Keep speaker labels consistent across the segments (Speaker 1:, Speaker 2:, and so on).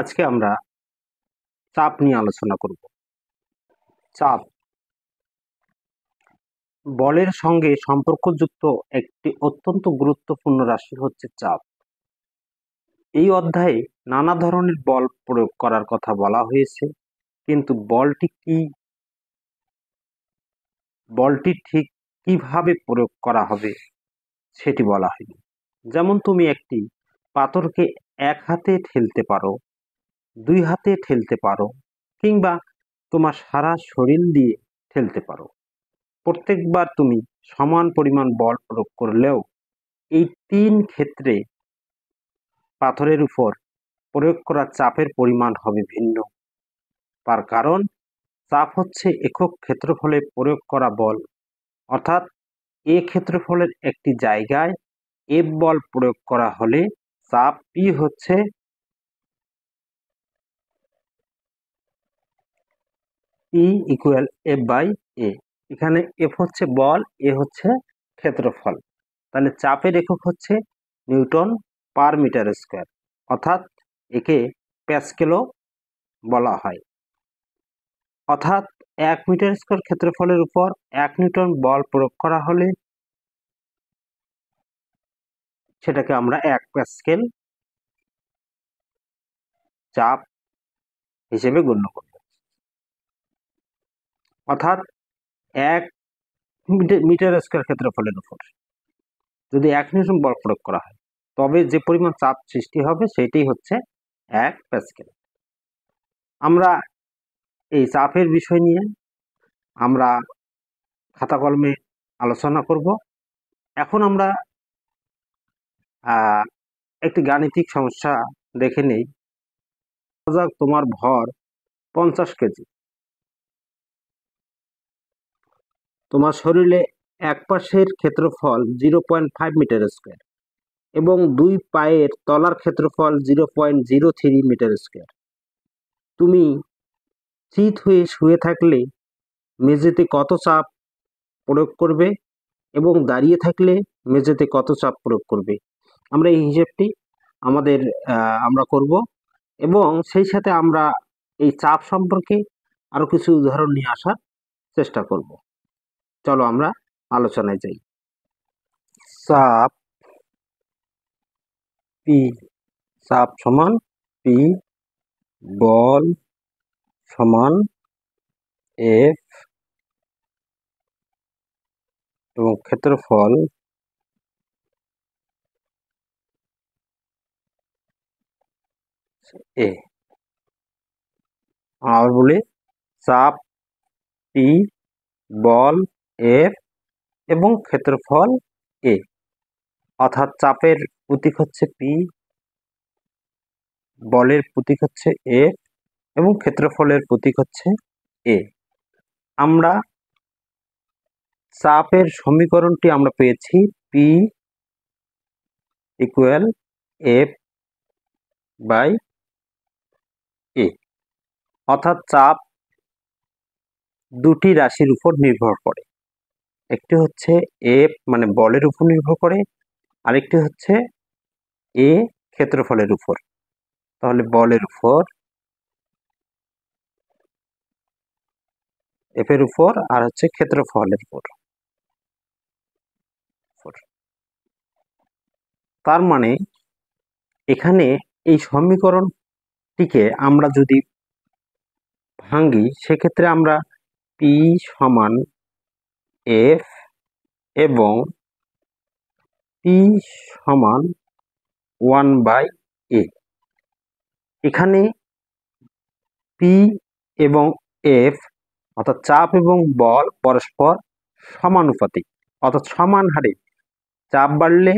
Speaker 1: আজকে আমরা চাপ নিয়ে আলোচনা করব চাপ বলের সঙ্গে সম্পর্কযুক্ত একটি অত্যন্ত গুরুত্বপূর্ণ রাশি হচ্ছে চাপ এই অধ্যায়ে নানা ধরনের বল প্রয়োগ করার কথা বলা হয়েছে কিন্তু বলটি কি বলটি ঠিক কিভাবে প্রয়োগ করা হবে সেটি বলা হয়নি যেমন তুমি একটি পাথরকে এক হাতে ঠেলতে পারো দুই হাতে ঠেলতে পারো কিংবা তোমার সারা শরীর দিয়ে ঠেলতে পারো প্রত্যেকবার তুমি সমান পরিমাণ বল প্রয়োগ করলেও এই তিন ক্ষেত্রে পাথরের উপর প্রয়োগ করা চাপের পরিমাণ হবে ভিন্ন তার কারণ চাপ হচ্ছে একক ক্ষেত্রফলে প্রয়োগ করা বল অর্থাৎ এ ক্ষেত্রফলের একটি জায়গায় এফ বল প্রয়োগ করা হলে চাপ পি হচ্ছে ই ইকুয়াল এফ বাই এ এখানে এফ হচ্ছে বল এ হচ্ছে ক্ষেত্রফল তাহলে চাপের একক হচ্ছে নিউটন পার মিটার স্কোয়ার অর্থাৎ একে প্যাসকেলও বলা হয় অর্থাৎ এক মিটার স্কোয়ার ক্ষেত্রফলের উপর এক নিউটন বল প্রয়োগ করা হলে সেটাকে আমরা এক প্যাসকেল চাপ হিসেবে গণ্য করব অর্থাৎ এক মিটার স্কোয়ার ক্ষেত্রফলের উপর যদি এক নিউটন বল প্রয়োগ করা হয় তবে যে পরিমাণ চাপ সৃষ্টি হবে সেটাই হচ্ছে এক প্যাসকেল আমরা এই চাপের বিষয় নিয়ে আমরা খাতা কলমে আলোচনা করব এখন আমরা একটি গাণিতিক সমস্যা দেখে নেই তোমার ভর পঞ্চাশ কেজি তোমার শরীরে এক পাশের ক্ষেত্রফল zero point five metre square এবং দুই পায়ের তলার ক্ষেত্রফল zero point zero three metre square তুমি চিত হয়ে শুয়ে থাকলে মেঝেতে কত চাপ প্রয়োগ করবে এবং দাঁড়িয়ে থাকলে মেঝেতে কত চাপ প্রয়োগ করবে আমরা এই হিসেবটি আমাদের আমরা করব এবং সেই সাথে আমরা এই চাপ সম্পর্কে আরও কিছু উদাহরণ নিয়ে আসার চেষ্টা করবো চলো আমরা আলোচনায় যাই সাপ পি সাপ সমান পি বল সমান এফ এবং ক্ষেত্রফল এ আর বলি চাপ পি বল এফ এবং ক্ষেত্রফল এ অর্থাৎ চাপের প্রতীক হচ্ছে পি বলের প্রতীক হচ্ছে এফ এবং ক্ষেত্রফলের প্রতীক হচ্ছে এ আমরা চাপের সমীকরণটি আমরা পেয়েছি P equal F by A অর্থাৎ চাপ দুটি রাশির উপর নির্ভর করে একটি হচ্ছে এ মানে বলের উপর নির্ভর করে আরেকটি হচ্ছে এ ক্ষেত্রফলের উপর তাহলে বলের উপর এফের উপর আর হচ্ছে ক্ষেত্রফলের উপর তার মানে এখানে এই সমীকরণটিকে আমরা যদি ভাঙ্গি সেক্ষেত্রে আমরা পি সমান এফ এবং পি সমান ওয়ান বাই এ এখানে পি এবং এফ অর্থাৎ চাপ এবং বল পরস্পর সমানুপাতিক অর্থাৎ সমান হারে চাপ বাড়লে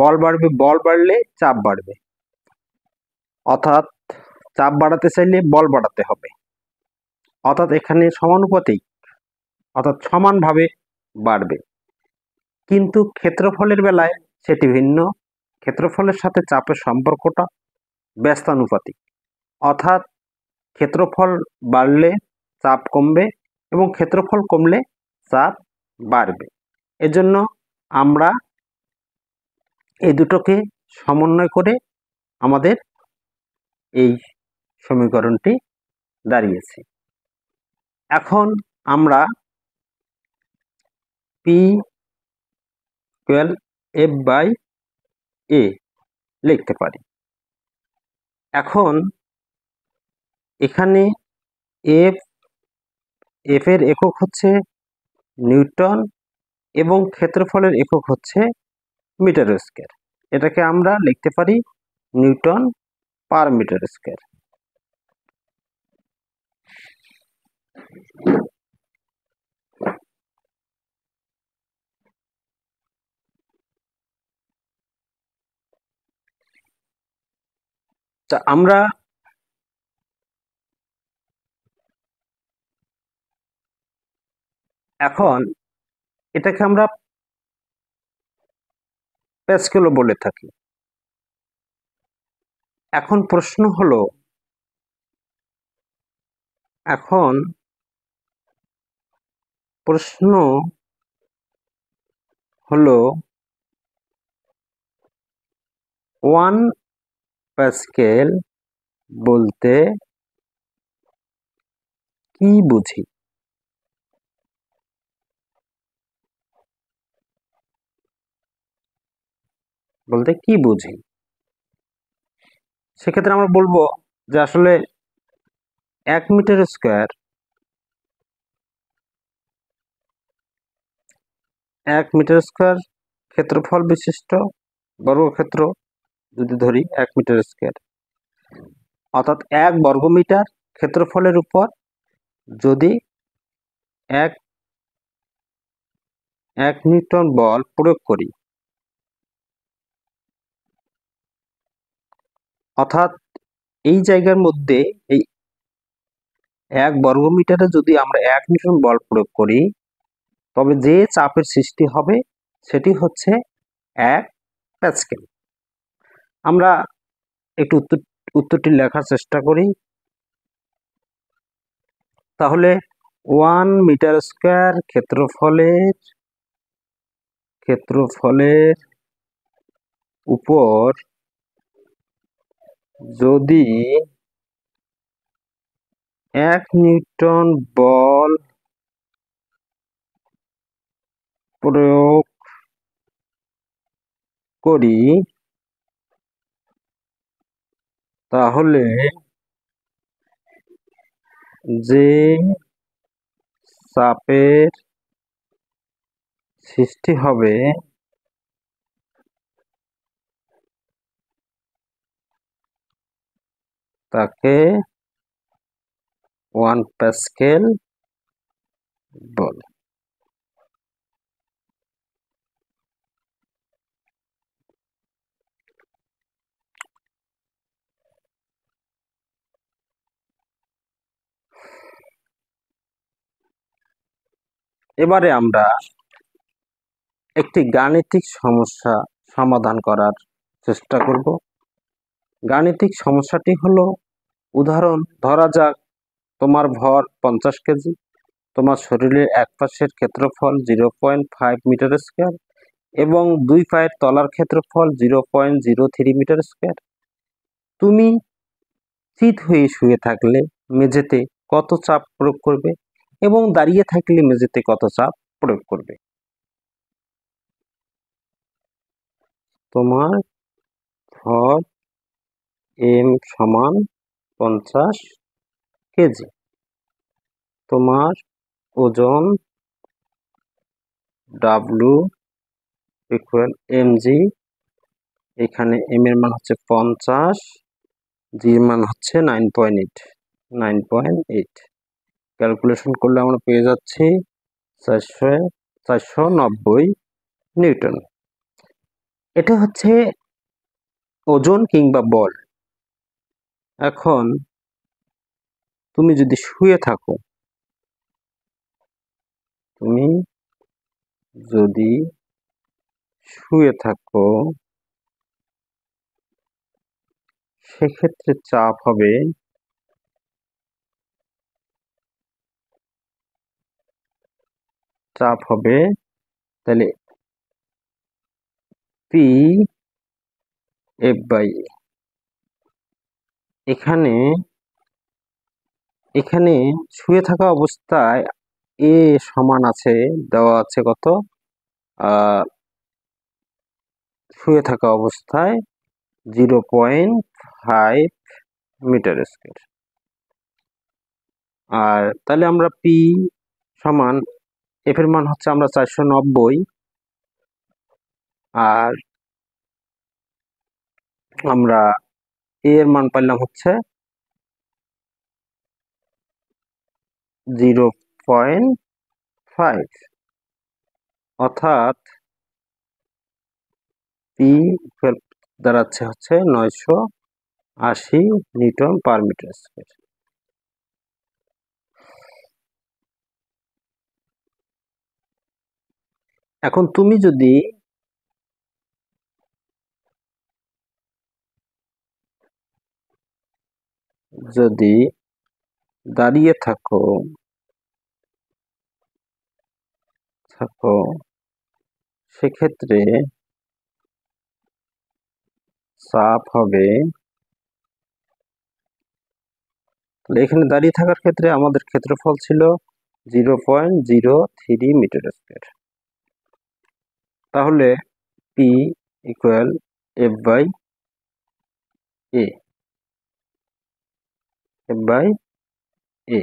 Speaker 1: বল বাড়বে বল বাড়লে চাপ বাড়বে অর্থাৎ চাপ বাড়াতে চাইলে বল বাড়াতে হবে অর্থাৎ এখানে সমানুপাতিক অর্থাৎ সমানভাবে বাড়বে কিন্তু ক্ষেত্রফলের বেলায় সেটি ভিন্ন ক্ষেত্রফলের সাথে চাপের সম্পর্কটা ব্যস্তানুপাতিক অর্থাৎ ক্ষেত্রফল বাড়লে চাপ কমবে এবং ক্ষেত্রফল কমলে চাপ বাড়বে এজন্য আমরা এই দুটোকে সমন্বয় করে আমাদের এই সমীকরণটি দাঁড়িয়েছে এখন আমরা P equal F by A লিখতে পারি এখন এখানে এফ এফের একক হচ্ছে নিউটন এবং ক্ষেত্রফলের একক হচ্ছে মিটার স্কোয়ার এটাকে আমরা লিখতে পারি নিউটন পার মিটার স্কোয়ার তা আমরা এখন এটাকে আমরা প্যাসকেলও বলে থাকি এখন প্রশ্ন হলো এখন প্রশ্ন হল ওয়ান প্যাসকেল বলতে কি বুঝি বলতে কি বুঝি সেক্ষেত্রে আমরা বলবো যে আসলে এক মিটার স্কোয়ার এক মিটার স্কোয়ার ক্ষেত্রফল বিশিষ্ট বর্গক্ষেত্র যদি ধরি এক মিটার স্কোয়ার অর্থাৎ এক বর্গমিটার ক্ষেত্রফলের উপর যদি এক এক নিউটন বল প্রয়োগ করি অর্থাৎ এই জায়গার মধ্যে এই এক বর্গমিটারে যদি আমরা এক নিউটন বল প্রয়োগ করি তবে যে চাপের সৃষ্টি হবে সেটি হচ্ছে এক প্যাচকেল আমরা একটু উত্তর উত্তরটি লেখার চেষ্টা করি তাহলে ওয়ান মিটার স্কোয়ার ক্ষেত্রফলের ক্ষেত্রফলের উপর যদি এক নিউটন বল প্রয়োগ করি তাহলে যে চাপের সৃষ্টি হবে তাকে ওয়ান প্যাসকেল বলে এবারে আমরা একটি গাণিতিক সমস্যা সমাধান করার চেষ্টা করব গাণিতিক সমস্যাটি হলো উদাহরণ ধরা যাক তোমার ভর পঞ্চাশ কেজি তোমার শরীরের এক পাশের ক্ষেত্রফল zero point five metre square এবং দুই পায়ের তলার ক্ষেত্রফল zero point zero three metre square তুমি চিত হয়ে শুয়ে থাকলে মেঝেতে কত চাপ প্রয়োগ করবে এবং দাঁড়িয়ে থাকলে মেঝেতে কত চাপ প্রয়োগ করবে তোমার ভর এম সমান পঞ্চাশ কেজি তোমার ওজন ডাব্লু ইকুয়াল এম জি এখানে এম এর মান হচ্ছে পঞ্চাশ জির মান হচ্ছে nine point eight nine point eight calculation করলে আমরা পেয়ে যাচ্ছি চারশো চারশো নব্বই নিউটন এটা হচ্ছে ওজন কিংবা বল এখন তুমি যদি শুয়ে থাকো তুমি যদি শুয়ে থাকো সেক্ষেত্রে চাপ হবে চাপ হবে তাহলে পি এফ বাই এখানে এখানে শুয়ে থাকা অবস্থায় এ সমান আছে দেওয়া আছে কত শুয়ে থাকা অবস্থায় zero point five metre square আর তাহলে আমরা পি সমান এফের মান হচ্ছে আমরা চারশো নব্বই আর আমরা এ এর মান পাইলাম হচ্ছে জিরো পয়েন্ট ফাইভ অর্থাৎ পি দাঁড়াচ্ছে হচ্ছে নয়শো আশি নিউটন পার মিটার স্কোয়ার এখন তুমি যদি যদি দাঁড়িয়ে থাকো থাকো সেক্ষেত্রে চাপ হবে তাহলে এখানে দাঁড়িয়ে থাকার ক্ষেত্রে আমাদের ক্ষেত্রফল ছিল zero point zero three metre square তাহলে P equal F by A F by A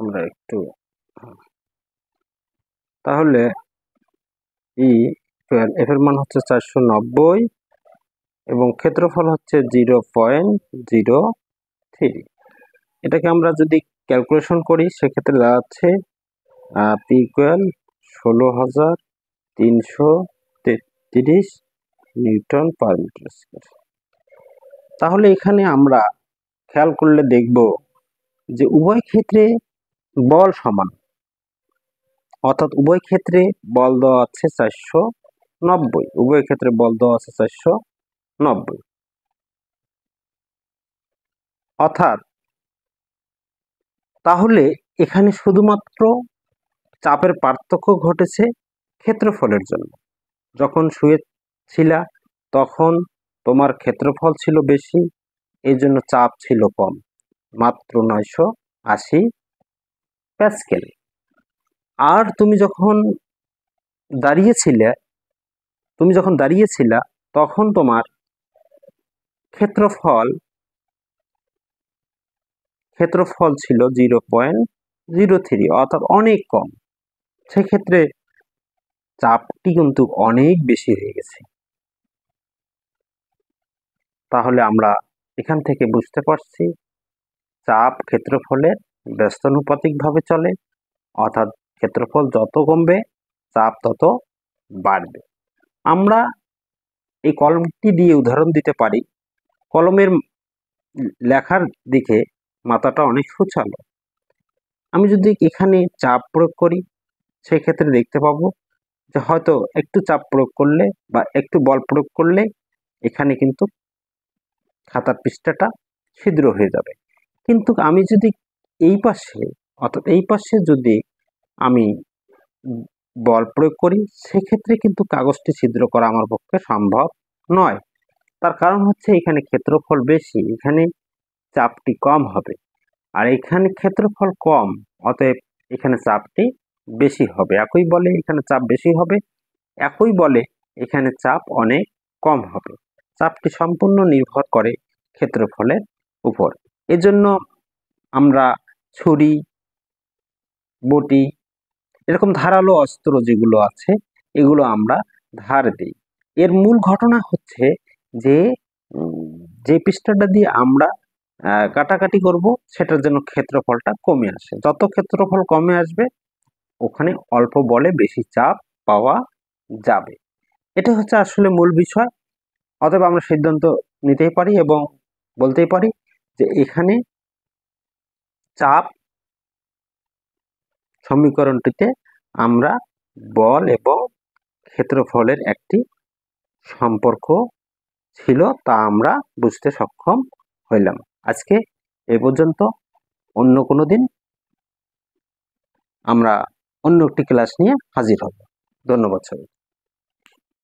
Speaker 1: আমরা একটু তাহলে ই ইকুয়াল এফ এর মান হচ্ছে চারশো নব্বই এবং ক্ষেত্রফল হচ্ছে জিরো পয়েন্ট জিরো থ্রি এটাকে আমরা যদি ক্যালকুলেশন করি সেক্ষেত্রে দাঁড়াচ্ছে পি ইকুয়াল ষোলো হাজার তিনশো তেত্রিশ নিউটন পার মিটার স্কোয়ার তাহলে এখানে আমরা খেয়াল করলে দেখব যে উভয় ক্ষেত্রে বল সমান অর্থাৎ উভয় ক্ষেত্রে বল দেওয়া আছে চারশো নব্বই উভয় ক্ষেত্রে বল দেওয়া আছে চারশো নব্বই অর্থাৎ তাহলে এখানে শুধুমাত্র চাপের পার্থক্য ঘটেছে ক্ষেত্রফলের জন্য যখন শুয়ে ছিলা তখন তোমার ক্ষেত্রফল ছিল বেশি এই জন্য চাপ ছিল কম মাত্র নয়শো আশি প্যাসকেল আর তুমি যখন দাঁড়িয়েছিলে তুমি যখন দাঁড়িয়েছিলা তখন তোমার ক্ষেত্রফল ক্ষেত্রফল ছিল জিরো পয়েন্ট জিরো থ্রি অর্থাৎ অনেক কম সেক্ষেত্রে চাপটি কিন্তু অনেক বেশি হয়ে গেছে তাহলে আমরা এখান থেকে বুঝতে পারছি চাপ ক্ষেত্রফলে ব্যস্তানুপাতিকভাবে চলে অর্থাৎ ক্ষেত্রফল যত কমবে চাপ তত বাড়বে আমরা এই কলমটি দিয়ে উদাহরণ দিতে পারি কলমের লেখার দিকে মাথাটা অনেক সুচালো আমি যদি এখানে চাপ প্রয়োগ করি সেই ক্ষেত্রে দেখতে পাবো যে হয়তো একটু চাপ প্রয়োগ করলে বা একটু বল প্রয়োগ করলে এখানে কিন্তু খাতার পৃষ্ঠাটা ছিদ্র হয়ে যাবে কিন্তু আমি যদি এই পাশে অর্থাৎ এই পাশে যদি আমি বল প্রয়োগ করি সেক্ষেত্রে কিন্তু কাগজটি ছিদ্র করা আমার পক্ষে সম্ভব নয় তার কারণ হচ্ছে এখানে ক্ষেত্রফল বেশি এখানে চাপটি কম হবে আর এখানে ক্ষেত্রফল কম অতএব এখানে চাপটি বেশি হবে একই বলে এখানে চাপ বেশি হবে একই বলে এখানে চাপ অনেক কম হবে চাপটি সম্পূর্ণ নির্ভর করে ক্ষেত্রফলের উপর এজন্য আমরা ছুরি বটি এরকম ধারালো অস্ত্র যেগুলো আছে এগুলো আমরা ধার দিই এর মূল ঘটনা হচ্ছে যে যে পৃষ্ঠাটা দিয়ে আমরা কাটাকাটি করব সেটার জন্য ক্ষেত্রফলটা কমে আসে যত ক্ষেত্রফল কমে আসবে ওখানে অল্প বলে বেশি চাপ পাওয়া যাবে এটা হচ্ছে আসলে মূল বিষয় অতএব আমরা সিদ্ধান্ত নিতেই পারি এবং বলতেই পারি যে এখানে চাপ সমীকরণটিতে আমরা বল এবং ক্ষেত্রফলের একটি সম্পর্ক ছিল তা আমরা বুঝতে সক্ষম হইলাম আজকে এ পর্যন্ত অন্য কোনো দিন আমরা অন্য একটি ক্লাস নিয়ে হাজির হব ধন্যবাদ সবাই